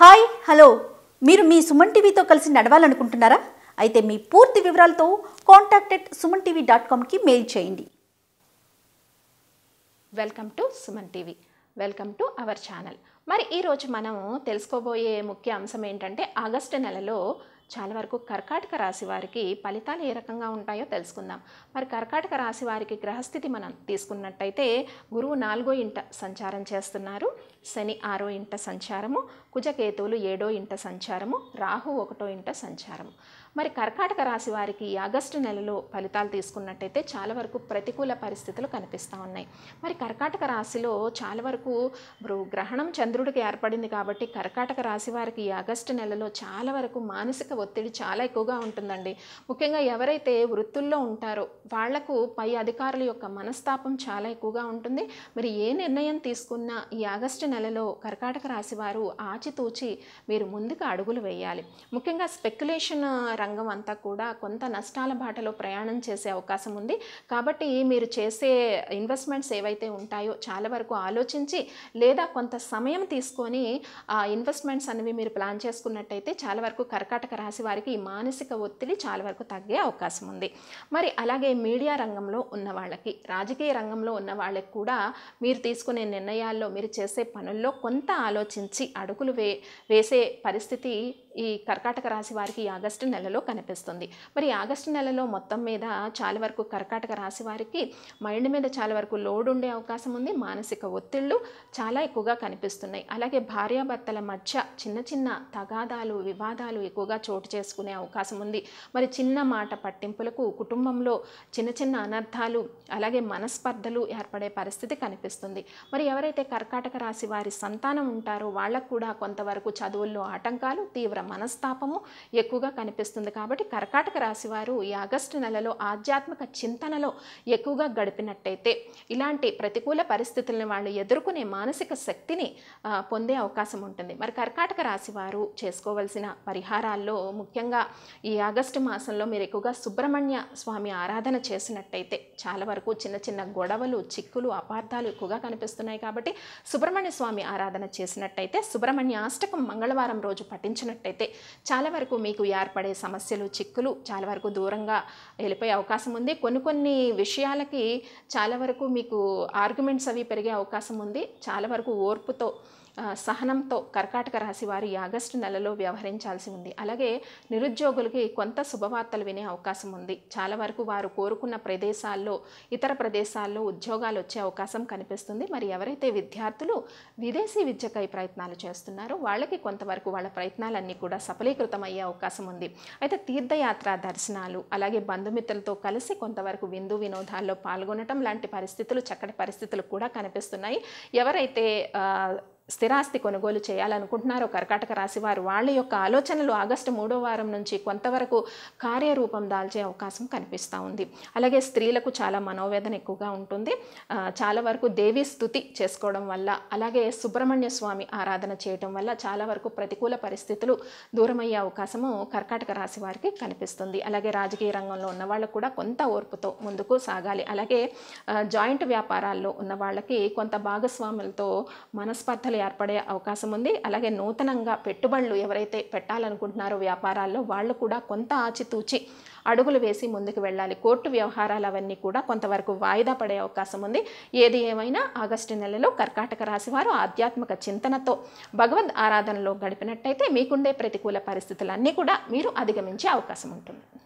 hi hello మీరు మీ సుమన్ టీవీతో కలిసి నడవాలనుకుంటున్నారా అయితే మీ పూర్తి వివరాలతో contact at Suman TV dot కామ్కి మెయిల్ చేయండి welcome to Suman TV welcome to our channel మరి ఈరోజు మనం తెలుసుకోబోయే ముఖ్య అంశం ఏంటంటే ఆగస్టు నెలలో చాలా వరకు కర్కాటక రాశి వారికి ఫలితాలు ఏ రకంగా ఉంటాయో తెలుసుకుందాం మరి కర్కాటక రాశి వారికి గ్రహస్థితి మనం తీసుకున్నట్టయితే గురువు నాలుగో ఇంట సంచారం చేస్తున్నారు శని ఆరో ఇంట సంచారము కుజకేతువులు ఏడో ఇంట సంచారము రాహు ఒకటో ఇంట సంచారము మరి కర్కాటక రాశి వారికి ఆగస్టు నెలలో ఫలితాలు తీసుకున్నట్టయితే చాలా వరకు ప్రతికూల పరిస్థితులు కనిపిస్తూ ఉన్నాయి మరి కర్కాటక రాశిలో చాలా వరకు గ్రహణం చంద్రుడికి ఏర్పడింది కాబట్టి కర్కాటక రాశి వారికి ఆగస్టు నెలలో చాలా వరకు మానసిక ఒత్తిడి చాలా ఎక్కువగా ఉంటుందండి ముఖ్యంగా ఎవరైతే వృత్తుల్లో ఉంటారో వాళ్లకు పై అధికారుల యొక్క మనస్తాపం చాలా ఎక్కువగా ఉంటుంది మరి ఏ నిర్ణయం తీసుకున్నా ఈ ఆగస్టు నెలలో కర్కాటక రాశి వారు ఆచితూచి మీరు ముందుకు అడుగులు వేయాలి ముఖ్యంగా స్పెక్యులేషన్ రంగం అంతా కూడా కొంత నష్టాల బాటలో ప్రయాణం చేసే అవకాశం ఉంది కాబట్టి మీరు చేసే ఇన్వెస్ట్మెంట్స్ ఏవైతే ఉంటాయో చాలా వరకు ఆలోచించి లేదా కొంత సమయం తీసుకొని ఆ ఇన్వెస్ట్మెంట్స్ అనేవి మీరు ప్లాన్ చేసుకున్నట్టయితే చాలా వరకు కర్కాటక రాశి వారికి ఈ మానసిక ఒత్తిడి చాలా వరకు తగ్గే అవకాశం ఉంది మరి అలాగే మీడియా రంగంలో ఉన్న వాళ్ళకి రాజకీయ రంగంలో ఉన్న వాళ్ళకి కూడా మీరు తీసుకునే నిర్ణయాల్లో మీరు చేసే పనుల్లో కొంత ఆలోచించి అడుగులు వే వేసే పరిస్థితి ఈ కర్కాటక రాశి వారికి ఆగస్టు నెలలో కనిపిస్తుంది మరి ఆగస్టు నెలలో మొత్తం మీద చాలా వరకు కర్కాటక రాశి వారికి మైండ్ మీద చాలా వరకు లోడ్ ఉండే అవకాశం ఉంది మానసిక ఒత్తిళ్లు చాలా ఎక్కువగా కనిపిస్తున్నాయి అలాగే భార్యాభర్తల మధ్య చిన్న చిన్న తగాదాలు వివాదాలు ఎక్కువగా చోటు చేసుకునే అవకాశం ఉంది మరి చిన్న మాట పట్టింపులకు కుటుంబంలో చిన్న చిన్న అనర్థాలు అలాగే మనస్పర్ధలు ఏర్పడే పరిస్థితి కనిపిస్తుంది మరి ఎవరైతే కర్కాటక రాశి వారి సంతానం ఉంటారో వాళ్ళకు కూడా కొంతవరకు చదువుల్లో ఆటంకాలు తీవ్ర తీవ్ర మనస్తాపము ఎక్కువగా కనిపిస్తుంది కాబట్టి కర్కాటక రాశి వారు ఈ ఆగస్టు నెలలో ఆధ్యాత్మిక చింతనలో ఎక్కువగా గడిపినట్టయితే ఇలాంటి ప్రతికూల పరిస్థితులను వాళ్ళు ఎదుర్కొనే మానసిక శక్తిని పొందే అవకాశం ఉంటుంది మరి కర్కాటక రాశి వారు చేసుకోవలసిన పరిహారాల్లో ముఖ్యంగా ఈ ఆగస్టు మాసంలో మీరు ఎక్కువగా సుబ్రహ్మణ్య స్వామి ఆరాధన చేసినట్టయితే చాలా వరకు చిన్న చిన్న గొడవలు చిక్కులు అపార్థాలు ఎక్కువగా కనిపిస్తున్నాయి కాబట్టి సుబ్రహ్మణ్య స్వామి ఆరాధన చేసినట్టయితే సుబ్రహ్మణ్య అష్టకం మంగళవారం రోజు పఠించినట్టయితే చేసినట్లయితే చాలా వరకు మీకు ఏర్పడే సమస్యలు చిక్కులు చాలా వరకు దూరంగా వెళ్ళిపోయే అవకాశం ఉంది కొన్ని కొన్ని విషయాలకి చాలా వరకు మీకు ఆర్గ్యుమెంట్స్ అవి పెరిగే అవకాశం ఉంది చాలా వరకు ఓర్పుతో సహనంతో కర్కాటక రాశి వారు ఆగస్టు నెలలో వ్యవహరించాల్సి ఉంది అలాగే నిరుద్యోగులకి కొంత శుభవార్తలు వినే అవకాశం ఉంది చాలా వరకు వారు కోరుకున్న ప్రదేశాల్లో ఇతర ప్రదేశాల్లో ఉద్యోగాలు వచ్చే అవకాశం కనిపిస్తుంది మరి ఎవరైతే విద్యార్థులు విదేశీ విద్యకై ప్రయత్నాలు చేస్తున్నారో వాళ్ళకి కొంతవరకు వాళ్ళ ప్రయత్నాలన్నీ కూడా సఫలీకృతమయ్యే అవకాశం ఉంది అయితే తీర్థయాత్ర దర్శనాలు అలాగే బంధుమిత్రులతో కలిసి కొంతవరకు విందు వినోదాల్లో పాల్గొనటం లాంటి పరిస్థితులు చక్కటి పరిస్థితులు కూడా కనిపిస్తున్నాయి ఎవరైతే స్థిరాస్తి కొనుగోలు చేయాలనుకుంటున్నారో కర్కాటక రాశి వారు వాళ్ళ యొక్క ఆలోచనలు ఆగస్టు మూడో వారం నుంచి కొంతవరకు కార్యరూపం దాల్చే అవకాశం కనిపిస్తూ ఉంది అలాగే స్త్రీలకు చాలా మనోవేదన ఎక్కువగా ఉంటుంది చాలా వరకు దేవి స్థుతి చేసుకోవడం వల్ల అలాగే సుబ్రహ్మణ్య స్వామి ఆరాధన చేయటం వల్ల చాలా వరకు ప్రతికూల పరిస్థితులు దూరమయ్యే అవకాశము కర్కాటక రాశి వారికి కనిపిస్తుంది అలాగే రాజకీయ రంగంలో ఉన్న వాళ్ళకు కూడా కొంత ఓర్పుతో ముందుకు సాగాలి అలాగే జాయింట్ వ్యాపారాల్లో ఉన్న వాళ్ళకి కొంత భాగస్వాములతో మనస్పర్ధలు ఏర్పడే అవకాశం ఉంది అలాగే నూతనంగా పెట్టుబడులు ఎవరైతే పెట్టాలనుకుంటున్నారో వ్యాపారాల్లో వాళ్ళు కూడా కొంత ఆచితూచి అడుగులు వేసి ముందుకు వెళ్ళాలి కోర్టు వ్యవహారాలు అవన్నీ కూడా కొంతవరకు వాయిదా పడే అవకాశం ఉంది ఏది ఏమైనా ఆగస్టు నెలలో కర్కాటక రాశివారు ఆధ్యాత్మిక చింతనతో భగవద్ ఆరాధనలో గడిపినట్టయితే మీకుండే ప్రతికూల పరిస్థితులన్నీ కూడా మీరు అధిగమించే అవకాశం ఉంటుంది